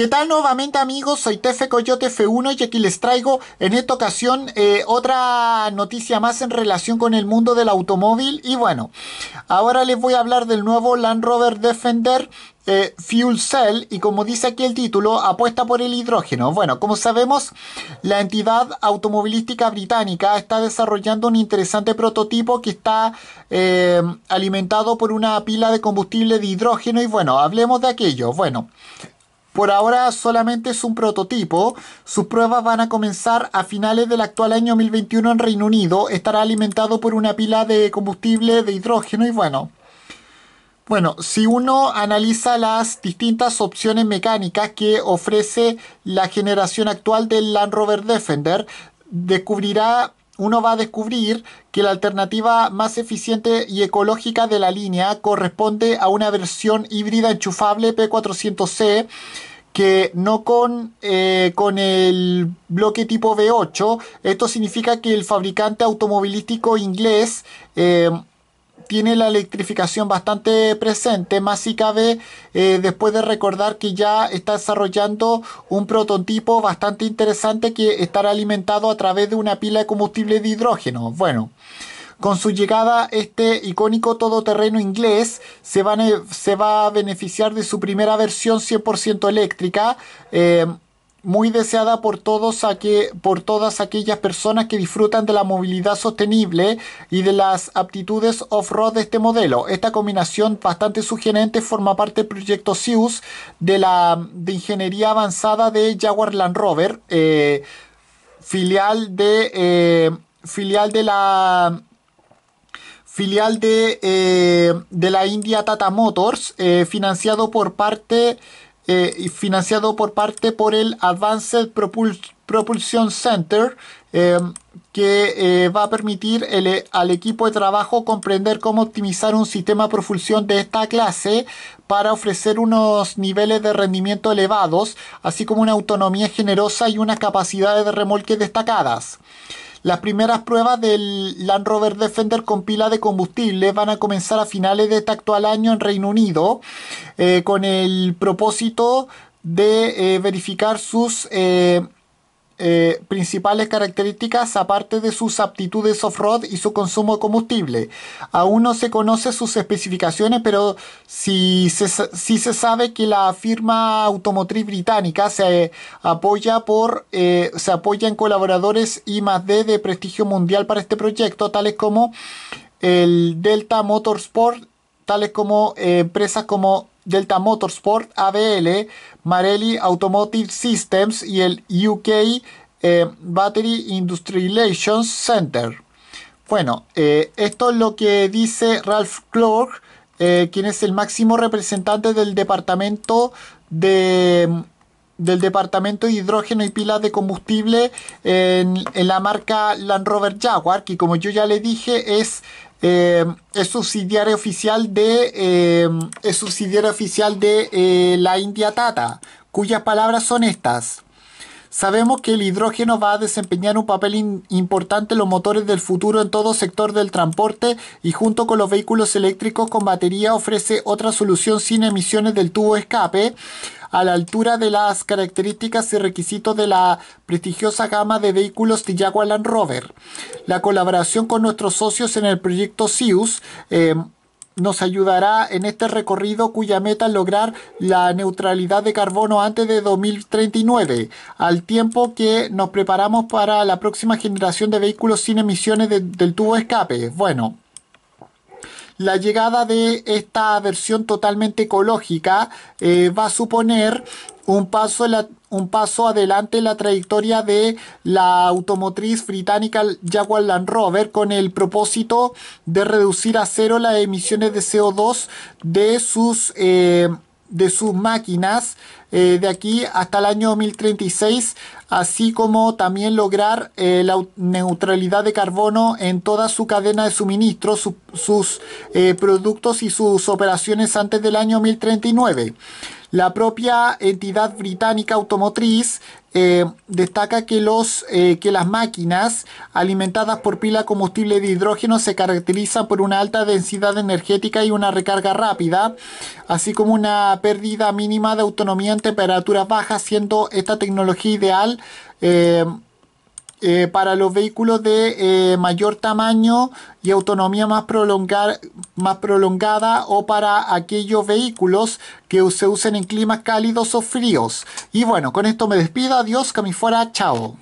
¿Qué tal nuevamente amigos? Soy Tefe Coyote F1 y aquí les traigo en esta ocasión eh, otra noticia más en relación con el mundo del automóvil y bueno, ahora les voy a hablar del nuevo Land Rover Defender eh, Fuel Cell y como dice aquí el título, apuesta por el hidrógeno. Bueno, como sabemos, la entidad automovilística británica está desarrollando un interesante prototipo que está eh, alimentado por una pila de combustible de hidrógeno y bueno, hablemos de aquello. Bueno, por ahora solamente es un prototipo. Sus pruebas van a comenzar a finales del actual año 2021 en Reino Unido. Estará alimentado por una pila de combustible de hidrógeno y bueno. Bueno, si uno analiza las distintas opciones mecánicas que ofrece la generación actual del Land Rover Defender, descubrirá uno va a descubrir que la alternativa más eficiente y ecológica de la línea corresponde a una versión híbrida enchufable P400C que no con, eh, con el bloque tipo V8. Esto significa que el fabricante automovilístico inglés eh, tiene la electrificación bastante presente, más si cabe eh, después de recordar que ya está desarrollando un prototipo bastante interesante que estará alimentado a través de una pila de combustible de hidrógeno. Bueno. Con su llegada, este icónico todoterreno inglés se va, a beneficiar de su primera versión 100% eléctrica. Eh, muy deseada por, todos por todas aquellas personas que disfrutan de la movilidad sostenible y de las aptitudes off-road de este modelo. Esta combinación bastante sugerente forma parte del proyecto SIUS de la ingeniería avanzada de Jaguar Land Rover, eh, filial de eh, filial de la filial eh, de, la India Tata Motors, eh, financiado por parte eh, financiado por parte por el Advanced Propulsion Center, eh, que va a permitir al equipo de trabajo comprender cómo optimizar un sistema de propulsión de esta clase para ofrecer unos niveles de rendimiento elevados, así como una autonomía generosa y unas capacidades de remolque destacadas. Las primeras pruebas del Land Rover Defender con pila de combustible van a comenzar a finales de este actual año en Reino Unido eh, con el propósito de eh, verificar sus... Eh, eh, principales características aparte de sus aptitudes off-road y su consumo de combustible. Aún no se conoce sus especificaciones, pero si se, se sabe que la firma automotriz británica se eh, apoya por eh, se apoya en colaboradores y más D de prestigio mundial para este proyecto, tales como el Delta Motorsport, tales como empresas como Delta Motorsport ABL, Marelli Automotive Systems y el UK Battery eh, Battery Industrialization Center. Bueno, eh, esto es lo que dice Ralph Clark, eh, quien es el máximo representante del departamento de del departamento de hidrógeno y pilas de combustible en la marca Land Rover Jaguar, que como yo ya le dije es es eh, subsidiario oficial de, es subsidiaria oficial de eh, eh, la India Tata, cuyas palabras son estas. Sabemos que el hidrógeno va a desempeñar un papel importante en los motores del futuro en todo sector del transporte y junto con los vehículos eléctricos con batería ofrece otra solución sin emisiones del tubo escape a la altura de las características y requisitos de la prestigiosa gama de vehículos de Land Rover. La colaboración con nuestros socios en el proyecto SIUS eh, nos ayudará en este recorrido cuya meta es lograr la neutralidad de carbono antes de 2039, al tiempo que nos preparamos para la próxima generación de vehículos sin emisiones del tubo escape. Bueno, la llegada de esta versión totalmente ecológica eh, va a suponer un paso en la un paso adelante en la trayectoria de la automotriz británica Jaguar Land Rover con el propósito de reducir a cero las emisiones de CO2 de sus... Eh, de sus máquinas eh, de aquí hasta el año 2036, así como también lograr eh, la neutralidad de carbono en toda su cadena de suministro, sus eh, productos y sus operaciones antes del año 2039. La propia entidad británica automotriz eh, destaca que, los, eh, que las máquinas alimentadas por pila combustible de hidrógeno se caracterizan por una alta densidad energética y una recarga rápida, así como una pérdida mínima de autonomía en temperaturas bajas, siendo esta tecnología ideal eh, eh, para los vehículos de eh, mayor tamaño y autonomía más, más prolongada o para aquellos vehículos que se usen en climas cálidos o fríos. Y bueno, con esto me despido. Adiós, que fuera. Chao.